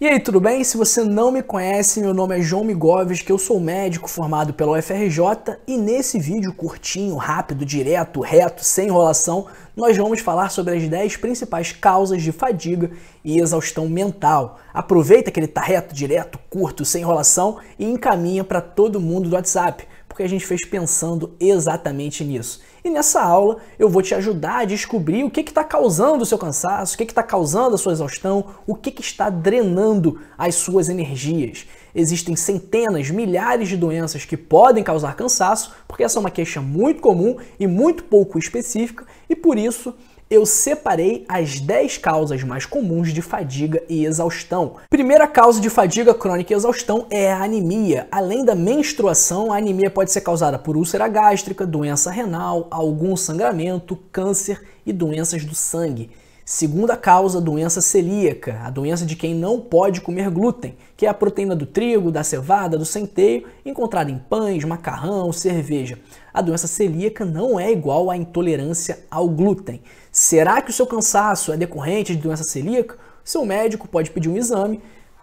E aí, tudo bem? Se você não me conhece, meu nome é João Migoves, que eu sou médico formado pela UFRJ e nesse vídeo curtinho, rápido, direto, reto, sem enrolação, nós vamos falar sobre as 10 principais causas de fadiga e exaustão mental. Aproveita que ele tá reto, direto, curto, sem enrolação e encaminha para todo mundo do WhatsApp, porque a gente fez pensando exatamente nisso. E nessa aula eu vou te ajudar a descobrir o que está causando o seu cansaço, o que está causando a sua exaustão, o que, que está drenando as suas energias. Existem centenas, milhares de doenças que podem causar cansaço, porque essa é uma queixa muito comum e muito pouco específica, e por isso eu separei as 10 causas mais comuns de fadiga e exaustão. Primeira causa de fadiga crônica e exaustão é a anemia. Além da menstruação, a anemia pode ser causada por úlcera gástrica, doença renal, algum sangramento, câncer e doenças do sangue. Segunda causa, doença celíaca, a doença de quem não pode comer glúten, que é a proteína do trigo, da cevada, do centeio, encontrada em pães, macarrão, cerveja. A doença celíaca não é igual à intolerância ao glúten. Será que o seu cansaço é decorrente de doença celíaca? Seu médico pode pedir um exame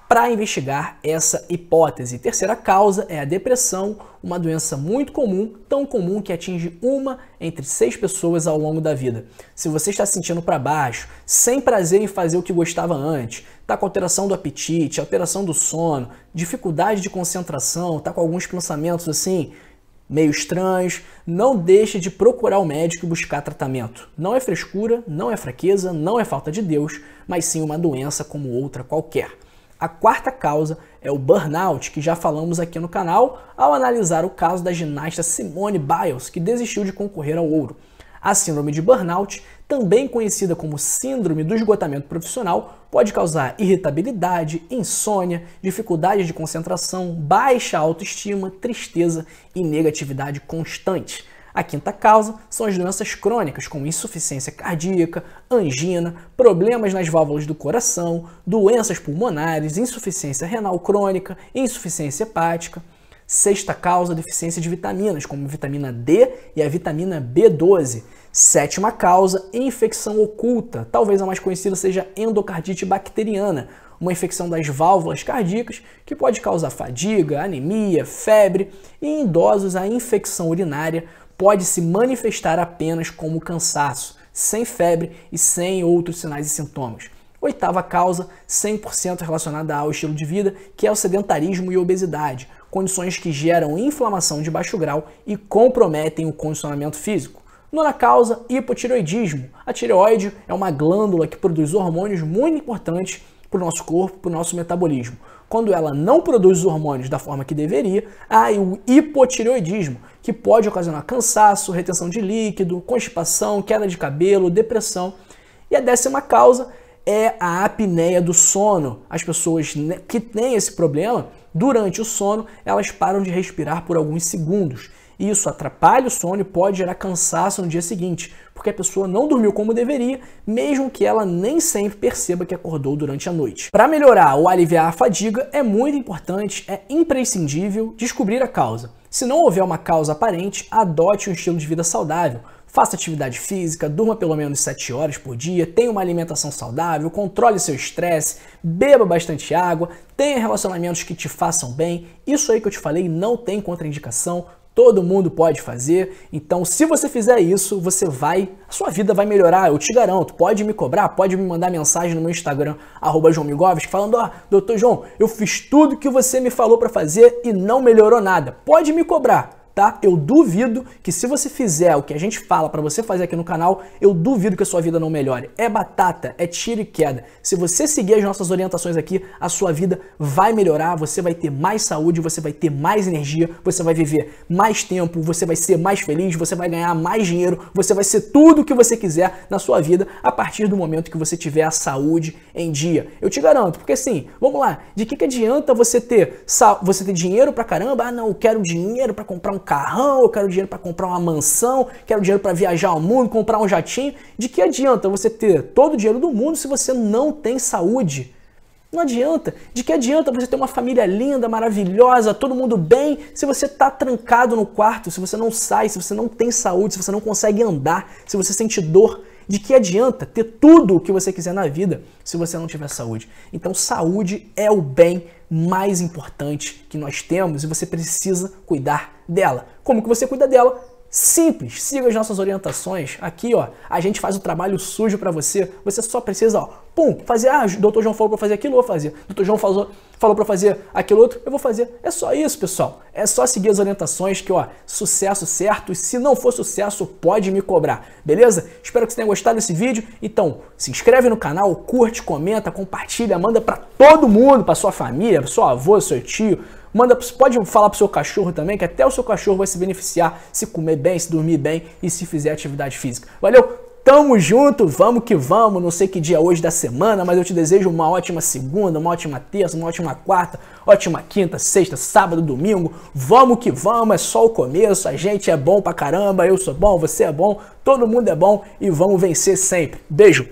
para investigar essa hipótese. Terceira causa é a depressão, uma doença muito comum, tão comum que atinge uma entre seis pessoas ao longo da vida. Se você está se sentindo para baixo, sem prazer em fazer o que gostava antes, está com alteração do apetite, alteração do sono, dificuldade de concentração, está com alguns pensamentos assim meio estranhos, não deixe de procurar o médico e buscar tratamento. Não é frescura, não é fraqueza, não é falta de Deus, mas sim uma doença como outra qualquer. A quarta causa é o burnout, que já falamos aqui no canal ao analisar o caso da ginasta Simone Biles, que desistiu de concorrer ao ouro. A síndrome de burnout, também conhecida como síndrome do esgotamento profissional, pode causar irritabilidade, insônia, dificuldade de concentração, baixa autoestima, tristeza e negatividade constante. A quinta causa são as doenças crônicas, como insuficiência cardíaca, angina, problemas nas válvulas do coração, doenças pulmonares, insuficiência renal crônica, insuficiência hepática. Sexta causa, deficiência de vitaminas, como vitamina D e a vitamina B12. Sétima causa, infecção oculta. Talvez a mais conhecida seja endocardite bacteriana, uma infecção das válvulas cardíacas que pode causar fadiga, anemia, febre e em idosos a infecção urinária pode se manifestar apenas como cansaço, sem febre e sem outros sinais e sintomas. Oitava causa, 100% relacionada ao estilo de vida, que é o sedentarismo e obesidade, condições que geram inflamação de baixo grau e comprometem o condicionamento físico. Nona causa, hipotireoidismo. A tireoide é uma glândula que produz hormônios muito importantes para o nosso corpo, para o nosso metabolismo. Quando ela não produz os hormônios da forma que deveria, aí o hipotireoidismo, que pode ocasionar cansaço, retenção de líquido, constipação, queda de cabelo, depressão. E a décima causa é a apneia do sono. As pessoas que têm esse problema, durante o sono, elas param de respirar por alguns segundos isso atrapalha o sono e pode gerar cansaço no dia seguinte, porque a pessoa não dormiu como deveria, mesmo que ela nem sempre perceba que acordou durante a noite. Para melhorar ou aliviar a fadiga, é muito importante, é imprescindível descobrir a causa. Se não houver uma causa aparente, adote um estilo de vida saudável, faça atividade física, durma pelo menos 7 horas por dia, tenha uma alimentação saudável, controle seu estresse, beba bastante água, tenha relacionamentos que te façam bem. Isso aí que eu te falei não tem contraindicação, todo mundo pode fazer. Então, se você fizer isso, você vai, a sua vida vai melhorar, eu te garanto. Pode me cobrar, pode me mandar mensagem no meu Instagram, arroba falando, ó, oh, doutor João, eu fiz tudo que você me falou para fazer e não melhorou nada. Pode me cobrar tá? Eu duvido que se você fizer o que a gente fala para você fazer aqui no canal, eu duvido que a sua vida não melhore. É batata, é tiro e queda. Se você seguir as nossas orientações aqui, a sua vida vai melhorar, você vai ter mais saúde, você vai ter mais energia, você vai viver mais tempo, você vai ser mais feliz, você vai ganhar mais dinheiro, você vai ser tudo o que você quiser na sua vida a partir do momento que você tiver a saúde em dia. Eu te garanto, porque assim, vamos lá, de que, que adianta você ter, você ter dinheiro pra caramba? Ah, não, eu quero dinheiro para comprar um carrão, eu quero dinheiro para comprar uma mansão, quero dinheiro para viajar ao mundo, comprar um jatinho. De que adianta você ter todo o dinheiro do mundo se você não tem saúde? Não adianta. De que adianta você ter uma família linda, maravilhosa, todo mundo bem, se você está trancado no quarto, se você não sai, se você não tem saúde, se você não consegue andar, se você sente dor? De que adianta ter tudo o que você quiser na vida se você não tiver saúde? Então, saúde é o bem mais importante que nós temos e você precisa cuidar dela. Como que você cuida dela? Simples, siga as nossas orientações. Aqui, ó, a gente faz o trabalho sujo para você. Você só precisa, ó, pum, fazer. Ah, o doutor João falou para fazer aquilo, eu vou fazer. O doutor João falou, falou para fazer aquilo outro, eu vou fazer. É só isso, pessoal. É só seguir as orientações que, ó, sucesso certo. E se não for sucesso, pode me cobrar, beleza? Espero que você tenha gostado desse vídeo. Então, se inscreve no canal, curte, comenta, compartilha, manda para todo mundo, para sua família, pro seu avô, seu tio Manda, pode falar pro seu cachorro também, que até o seu cachorro vai se beneficiar se comer bem, se dormir bem e se fizer atividade física. Valeu? Tamo junto, vamos que vamos. Não sei que dia hoje da semana, mas eu te desejo uma ótima segunda, uma ótima terça, uma ótima quarta, ótima quinta, sexta, sábado, domingo. Vamos que vamos, é só o começo. A gente é bom pra caramba, eu sou bom, você é bom, todo mundo é bom e vamos vencer sempre. Beijo.